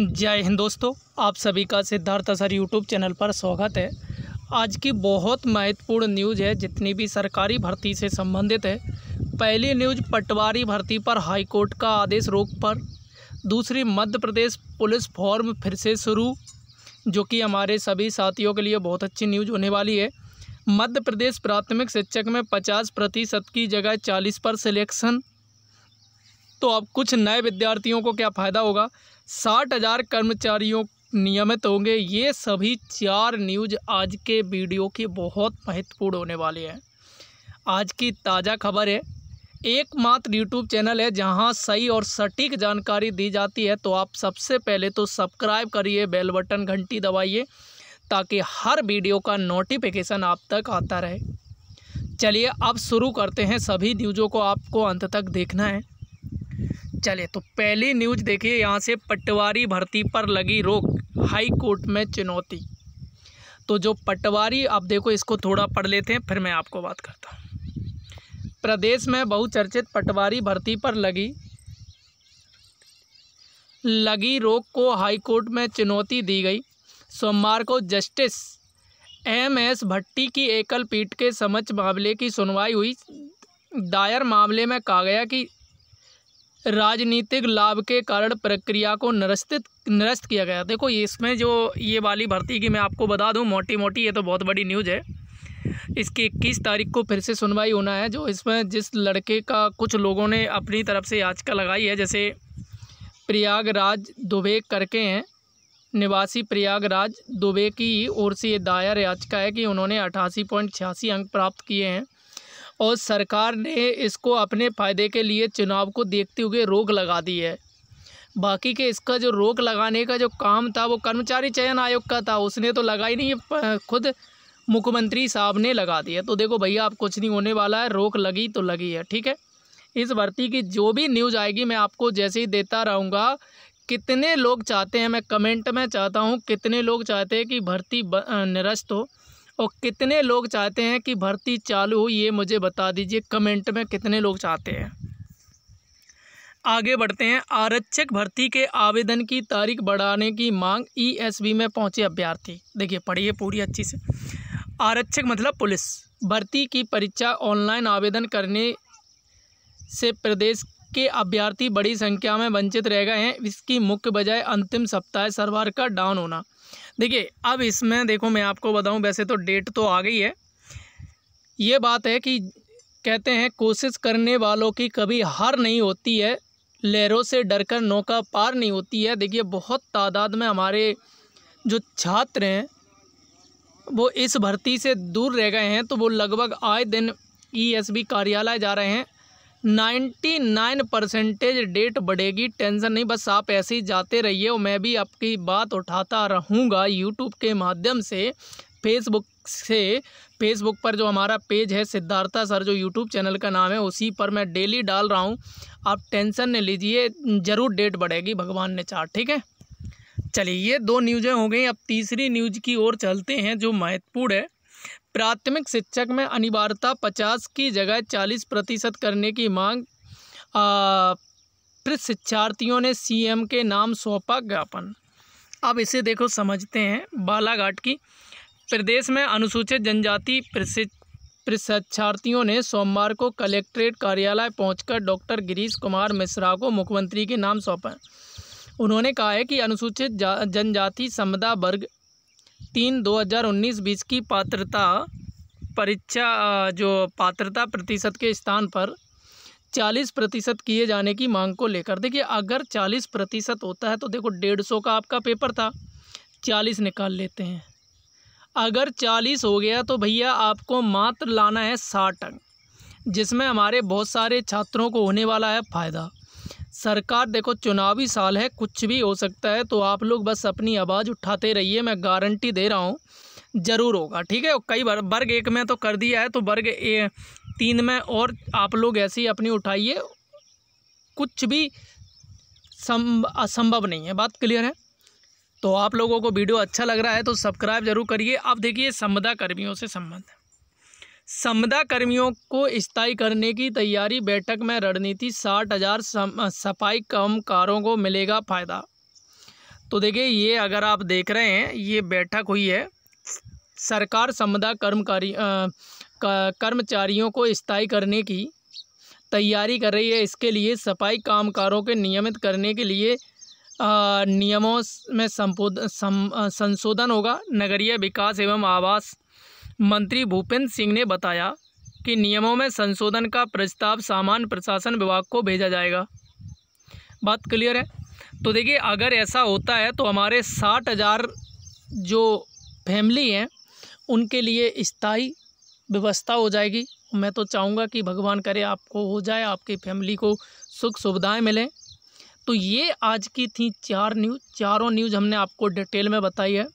जय हिंद दोस्तों आप सभी का सिद्धार्थ असर यूट्यूब चैनल पर स्वागत है आज की बहुत महत्वपूर्ण न्यूज़ है जितनी भी सरकारी भर्ती से संबंधित है पहली न्यूज़ पटवारी भर्ती पर हाईकोर्ट का आदेश रोक पर दूसरी मध्य प्रदेश पुलिस फॉर्म फिर से शुरू जो कि हमारे सभी साथियों के लिए बहुत अच्छी न्यूज़ होने वाली है मध्य प्रदेश प्राथमिक शिक्षक में पचास प्रतिशत की जगह चालीस पर सिलेक्शन तो अब कुछ नए विद्यार्थियों को क्या फ़ायदा होगा साठ हज़ार कर्मचारियों नियमित होंगे ये सभी चार न्यूज आज के वीडियो के बहुत महत्वपूर्ण होने वाले हैं आज की ताज़ा खबर है एकमात्र यूट्यूब चैनल है जहां सही और सटीक जानकारी दी जाती है तो आप सबसे पहले तो सब्सक्राइब करिए बेल बटन घंटी दबाइए ताकि हर वीडियो का नोटिफिकेशन आप तक आता रहे चलिए अब शुरू करते हैं सभी न्यूज़ों को आपको अंत तक देखना है चले तो पहली न्यूज देखिए यहाँ से पटवारी भर्ती पर लगी रोक हाई कोर्ट में चुनौती तो जो पटवारी आप देखो इसको थोड़ा पढ़ लेते हैं फिर मैं आपको बात करता हूँ प्रदेश में बहुचर्चित पटवारी भर्ती पर लगी लगी रोक को हाईकोर्ट में चुनौती दी गई सोमवार को जस्टिस एम एस भट्टी की एकल पीठ के समझ मामले की सुनवाई हुई दायर मामले में कहा गया कि राजनीतिक लाभ के कारण प्रक्रिया को निरस्तित निरस्त किया गया देखो इसमें जो ये वाली भर्ती की मैं आपको बता दूं मोटी मोटी ये तो बहुत बड़ी न्यूज़ है इसकी इक्कीस तारीख को फिर से सुनवाई होना है जो इसमें जिस लड़के का कुछ लोगों ने अपनी तरफ से याचिका लगाई है जैसे प्रयागराज दुबे करके हैं निवासी प्रयागराज दुबे की ओर से ये दायर याचिका है कि उन्होंने अठासी पॉइंट छियासी अंक प्राप्त किए हैं और सरकार ने इसको अपने फ़ायदे के लिए चुनाव को देखते हुए रोक लगा दी है बाकी के इसका जो रोक लगाने का जो काम था वो कर्मचारी चयन आयोग का था उसने तो लगा ही नहीं खुद मुख्यमंत्री साहब ने लगा दिया तो देखो भैया आप कुछ नहीं होने वाला है रोक लगी तो लगी है ठीक है इस भर्ती की जो भी न्यूज़ आएगी मैं आपको जैसे ही देता रहूँगा कितने लोग चाहते हैं मैं कमेंट में चाहता हूँ कितने लोग चाहते हैं कि भर्ती निरस्त हो और कितने लोग चाहते हैं कि भर्ती चालू हो ये मुझे बता दीजिए कमेंट में कितने लोग चाहते हैं आगे बढ़ते हैं आरक्षक भर्ती के आवेदन की तारीख बढ़ाने की मांग ईएसबी e में पहुंचे अभ्यर्थी देखिए पढ़िए पूरी अच्छी से आरक्षक मतलब पुलिस भर्ती की परीक्षा ऑनलाइन आवेदन करने से प्रदेश के अभ्यर्थी बड़ी संख्या में वंचित रह गए हैं इसकी मुख्य बजाय अंतिम सप्ताह सर्वर का डाउन होना देखिए अब इसमें देखो मैं आपको बताऊं वैसे तो डेट तो आ गई है ये बात है कि कहते हैं कोशिश करने वालों की कभी हार नहीं होती है लहरों से डरकर नौका पार नहीं होती है देखिए बहुत तादाद में हमारे जो छात्र हैं वो इस भर्ती से दूर रह गए हैं तो वो लगभग आए दिन ई e कार्यालय जा रहे हैं नाइन्टी नाइन परसेंटेज डेट बढ़ेगी टेंशन नहीं बस आप ऐसे ही जाते रहिए और मैं भी आपकी बात उठाता रहूँगा यूट्यूब के माध्यम से फेसबुक से फेसबुक पर जो हमारा पेज है सिद्धार्था सर जो यूट्यूब चैनल का नाम है उसी पर मैं डेली डाल रहा हूँ आप टेंशन नहीं लीजिए ज़रूर डेट बढ़ेगी भगवान ने चार ठीक है चलिए ये दो न्यूज़ें हो गई अब तीसरी न्यूज़ की ओर चलते हैं जो महत्वपूर्ण है प्राथमिक शिक्षक में अनिवार्यता पचास की जगह चालीस प्रतिशत करने की मांग फिर शिक्षार्थियों ने सीएम के नाम सौंपा ज्ञापन अब इसे देखो समझते हैं बालाघाट की प्रदेश में अनुसूचित जनजाति प्रशिक्षार्थियों ने सोमवार को कलेक्ट्रेट कार्यालय पहुंचकर डॉक्टर गिरीश कुमार मिश्रा को मुख्यमंत्री के नाम सौंपा उन्होंने कहा है कि अनुसूचित जनजाति समदा वर्ग तीन 2019 बीस की पात्रता परीक्षा जो पात्रता प्रतिशत के स्थान पर चालीस प्रतिशत किए जाने की मांग को लेकर देखिए अगर चालीस प्रतिशत होता है तो देखो डेढ़ सौ का आपका पेपर था चालीस निकाल लेते हैं अगर चालीस हो गया तो भैया आपको मात्र लाना है साठ अंक जिसमें हमारे बहुत सारे छात्रों को होने वाला है फ़ायदा सरकार देखो चुनावी साल है कुछ भी हो सकता है तो आप लोग बस अपनी आवाज़ उठाते रहिए मैं गारंटी दे रहा हूँ ज़रूर होगा ठीक है कई बार वर्ग एक में तो कर दिया है तो वर्ग ए, तीन में और आप लोग ऐसी अपनी उठाइए कुछ भी सम असंभव नहीं है बात क्लियर है तो आप लोगों को वीडियो अच्छा लग रहा है तो सब्सक्राइब जरूर करिए अब देखिए संपदा कर्मियों से संबंध संविदा कर्मियों को स्थायी करने की तैयारी बैठक में रणनीति साठ हज़ार सफाई कर्मकारों को मिलेगा फ़ायदा तो देखिए ये अगर आप देख रहे हैं ये बैठक हुई है सरकार संविदा कर्मकारी कर्मचारियों को स्थायी करने की तैयारी कर रही है इसके लिए सफाई कामकारों के नियमित करने के लिए आ, नियमों में संपोध संशोधन होगा नगरीय विकास एवं आवास मंत्री भूपेंद्र सिंह ने बताया कि नियमों में संशोधन का प्रस्ताव सामान्य प्रशासन विभाग को भेजा जाएगा बात क्लियर है तो देखिए अगर ऐसा होता है तो हमारे साठ हज़ार जो फैमिली हैं उनके लिए स्थाई व्यवस्था हो जाएगी मैं तो चाहूँगा कि भगवान करे आपको हो जाए आपकी फैमिली को सुख सुविधाएँ मिलें तो ये आज की थी चार न्यूज़ चारों न्यूज़ हमने आपको डिटेल में बताई है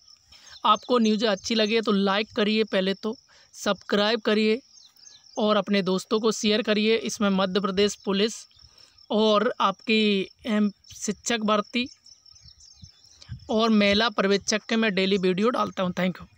आपको न्यूज़ अच्छी लगे तो लाइक करिए पहले तो सब्सक्राइब करिए और अपने दोस्तों को शेयर करिए इसमें मध्य प्रदेश पुलिस और आपकी एम शिक्षक भर्ती और महिला पर्यवेक्षक के मैं डेली वीडियो डालता हूँ थैंक यू